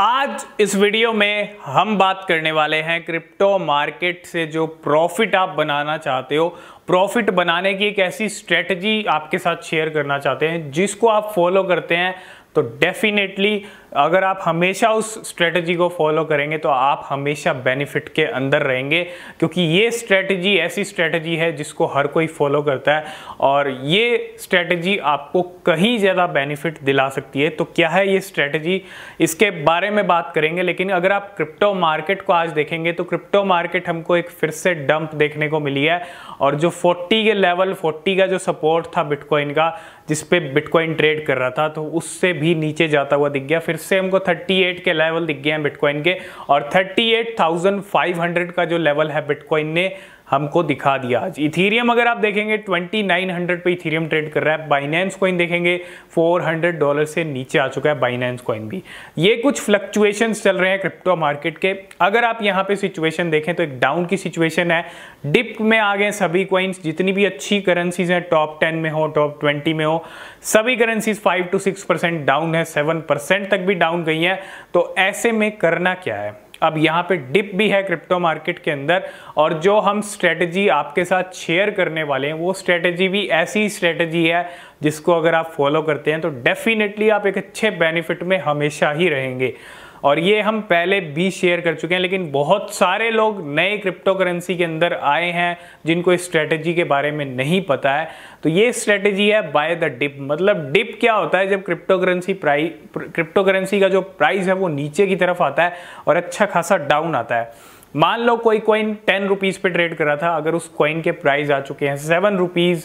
आज इस वीडियो में हम बात करने वाले हैं क्रिप्टो मार्केट से जो प्रॉफिट आप बनाना चाहते हो प्रॉफिट बनाने की एक ऐसी स्ट्रेटजी आपके साथ शेयर करना चाहते हैं जिसको आप फॉलो करते हैं तो डेफिनेटली अगर आप हमेशा उस स्ट्रेटजी को फॉलो करेंगे तो आप हमेशा बेनिफिट के अंदर रहेंगे क्योंकि ये स्ट्रेटजी ऐसी स्ट्रेटजी है जिसको हर कोई फॉलो करता है और ये स्ट्रेटजी आपको कहीं ज़्यादा बेनिफिट दिला सकती है तो क्या है ये स्ट्रेटजी इसके बारे में बात करेंगे लेकिन अगर आप क्रिप्टो मार्केट को आज देखेंगे तो क्रिप्टो मार्केट हमको एक फिर से डंप देखने को मिली है और जो फोर्टी के लेवल फोर्टी का जो सपोर्ट था बिटकॉइन का जिसपे बिटकॉइन ट्रेड कर रहा था तो उससे भी नीचे जाता हुआ दिख गया फिर से हमको 38 के लेवल दिख गए हैं बिटकॉइन के और 38,500 का जो लेवल है बिटकॉइन ने हमको दिखा दिया आज इथीरियम अगर आप देखेंगे 2900 पे इथीरियम ट्रेड कर रहा है बाइनेंस कॉइन देखेंगे 400 डॉलर से नीचे आ चुका है बाइनेंस कॉइन भी ये कुछ फ्लक्चुएशन चल रहे हैं क्रिप्टो मार्केट के अगर आप यहाँ पे सिचुएशन देखें तो एक डाउन की सिचुएशन है डिप में आ गए सभी कॉइन्स जितनी भी अच्छी करेंसीज हैं टॉप टेन में हो टॉप ट्वेंटी में हो सभी currencies five two six percent down है सेवन परसेंट तक भी डाउन गई है तो ऐसे में करना क्या है अब यहाँ पे डिप भी है क्रिप्टो मार्केट के अंदर और जो हम स्ट्रेटजी आपके साथ शेयर करने वाले हैं वो स्ट्रेटजी भी ऐसी स्ट्रेटजी है जिसको अगर आप फॉलो करते हैं तो डेफिनेटली आप एक अच्छे बेनिफिट में हमेशा ही रहेंगे और ये हम पहले भी शेयर कर चुके हैं लेकिन बहुत सारे लोग नए क्रिप्टो करेंसी के अंदर आए हैं जिनको इस स्ट्रेटेजी के बारे में नहीं पता है तो ये स्ट्रेटेजी है बाय द डिप मतलब डिप क्या होता है जब crypto currency price crypto currency का जो प्राइस है वो नीचे की तरफ आता है और अच्छा खासा डाउन आता है मान लो कोई कॉइन टेन रुपीज़ पे ट्रेड करा था अगर उस कॉइन के प्राइस आ चुके हैं सेवन रुपीज़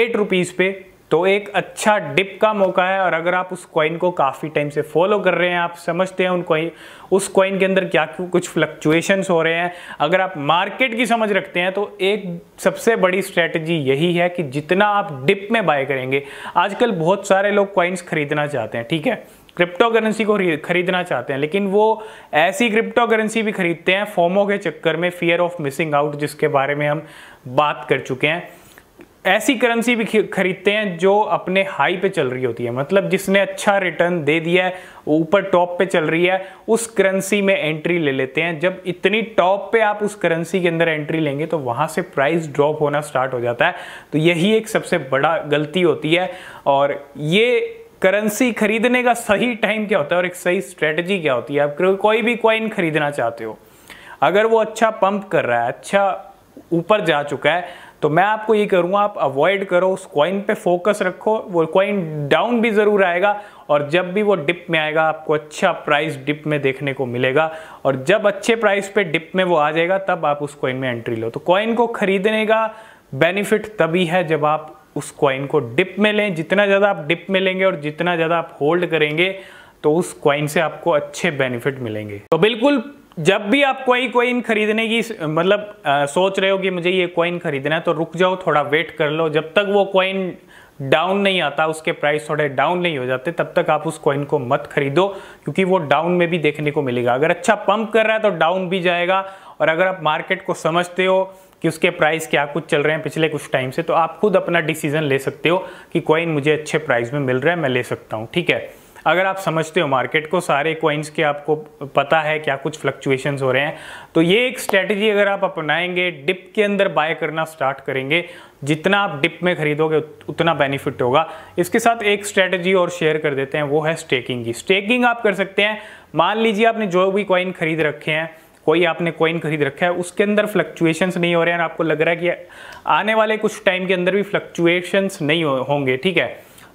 एट रुपीज़ पे तो एक अच्छा डिप का मौका है और अगर आप उस कॉइन को काफ़ी टाइम से फॉलो कर रहे हैं आप समझते हैं उन कॉइन उस कॉइन के अंदर क्या कुछ फ्लक्चुएशंस हो रहे हैं अगर आप मार्केट की समझ रखते हैं तो एक सबसे बड़ी स्ट्रेटजी यही है कि जितना आप डिप में बाय करेंगे आजकल बहुत सारे लोग कॉइन्स खरीदना चाहते हैं ठीक है क्रिप्टो करेंसी को खरीदना चाहते हैं लेकिन वो ऐसी क्रिप्टो करेंसी भी खरीदते हैं फॉर्मो के चक्कर में फियर ऑफ मिसिंग आउट जिसके बारे में हम बात कर चुके हैं ऐसी करेंसी भी खरीदते हैं जो अपने हाई पे चल रही होती है मतलब जिसने अच्छा रिटर्न दे दिया है ऊपर टॉप पे चल रही है उस करेंसी में एंट्री ले लेते हैं जब इतनी टॉप पे आप उस करेंसी के अंदर एंट्री लेंगे तो वहाँ से प्राइस ड्रॉप होना स्टार्ट हो जाता है तो यही एक सबसे बड़ा गलती होती है और ये करेंसी खरीदने का सही टाइम क्या होता है और एक सही स्ट्रेटजी क्या होती है आप कोई भी क्वाइन खरीदना चाहते हो अगर वो अच्छा पंप कर रहा है अच्छा ऊपर जा चुका है तो मैं आपको ये करूँगा आप अवॉइड करो उस कॉइन पे फोकस रखो वो कॉइन डाउन भी ज़रूर आएगा और जब भी वो डिप में आएगा आपको अच्छा प्राइस डिप में देखने को मिलेगा और जब अच्छे प्राइस पे डिप में वो आ जाएगा तब आप उस कॉइन में एंट्री लो तो कॉइन को खरीदने का बेनिफिट तभी है जब आप उस कॉइन को डिप में लें जितना ज़्यादा आप डिप में लेंगे और जितना ज़्यादा आप होल्ड करेंगे तो उस कॉइन से आपको अच्छे बेनिफिट मिलेंगे तो बिल्कुल जब भी आप कोई कॉइन खरीदने की मतलब आ, सोच रहे हो कि मुझे ये कॉइन खरीदना है तो रुक जाओ थोड़ा वेट कर लो जब तक वो कॉइन डाउन नहीं आता उसके प्राइस थोड़े डाउन नहीं हो जाते तब तक आप उस कॉइन को मत खरीदो क्योंकि वो डाउन में भी देखने को मिलेगा अगर अच्छा पंप कर रहा है तो डाउन भी जाएगा और अगर आप मार्केट को समझते हो कि उसके प्राइस क्या कुछ चल रहे हैं पिछले कुछ टाइम से तो आप खुद अपना डिसीजन ले सकते हो कि कॉइन मुझे अच्छे प्राइस में मिल रहा है मैं ले सकता हूँ ठीक है अगर आप समझते हो मार्केट को सारे कॉइन्स के आपको पता है क्या कुछ फ्लक्चुएशंस हो रहे हैं तो ये एक स्ट्रैटेजी अगर आप अपनाएंगे डिप के अंदर बाय करना स्टार्ट करेंगे जितना आप डिप में खरीदोगे उतना बेनिफिट होगा इसके साथ एक स्ट्रैटेजी और शेयर कर देते हैं वो है स्टेकिंग की स्टेकिंग आप कर सकते हैं मान लीजिए आपने जो भी कॉइन खरीद रखे हैं कोई आपने कॉइन खरीद रखा है उसके अंदर फ्लक्चुएशंस नहीं हो रहे हैं और आपको लग रहा है कि आने वाले कुछ टाइम के अंदर भी फ्लक्चुएशंस नहीं होंगे ठीक है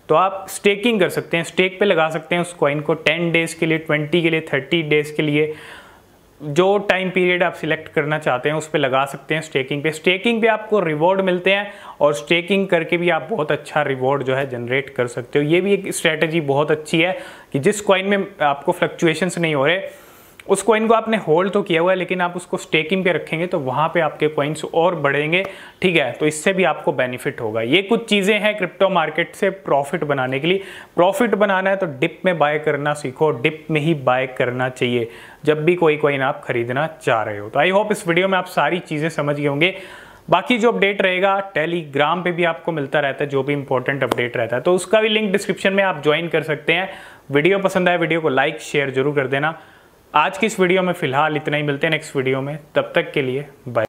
तो आप स्टेकिंग कर सकते हैं स्टेक पे लगा सकते हैं उस कॉइन को टेन डेज़ के लिए ट्वेंटी के लिए थर्टी डेज़ के लिए जो टाइम पीरियड आप सिलेक्ट करना चाहते हैं उस पर लगा सकते हैं स्टेकिंग पे स्टेकिंग पे आपको रिवॉर्ड मिलते हैं और स्टेकिंग करके भी आप बहुत अच्छा रिवॉर्ड जो है जनरेट कर सकते हो ये भी एक स्ट्रैटेजी बहुत अच्छी है कि जिस कॉइन में आपको फ्लक्चुएशंस नहीं हो रहे उस कॉइन को आपने होल्ड तो किया हुआ है लेकिन आप उसको स्टेकिंग पे रखेंगे तो वहाँ पे आपके कॉइन्स और बढ़ेंगे ठीक है तो इससे भी आपको बेनिफिट होगा ये कुछ चीज़ें हैं क्रिप्टो मार्केट से प्रॉफिट बनाने के लिए प्रॉफिट बनाना है तो डिप में बाय करना सीखो डिप में ही बाय करना चाहिए जब भी कोई कॉइन आप खरीदना चाह रहे हो तो आई होप इस वीडियो में आप सारी चीज़ें समझ गए होंगे बाकी जो अपडेट रहेगा टेलीग्राम पे भी आपको मिलता रहता है जो भी इंपॉर्टेंट अपडेट रहता है तो उसका भी लिंक डिस्क्रिप्शन में आप ज्वाइन कर सकते हैं वीडियो पसंद आए वीडियो को लाइक शेयर जरूर कर देना आज की इस वीडियो में फिलहाल इतना ही मिलते हैं नेक्स्ट वीडियो में तब तक के लिए बाय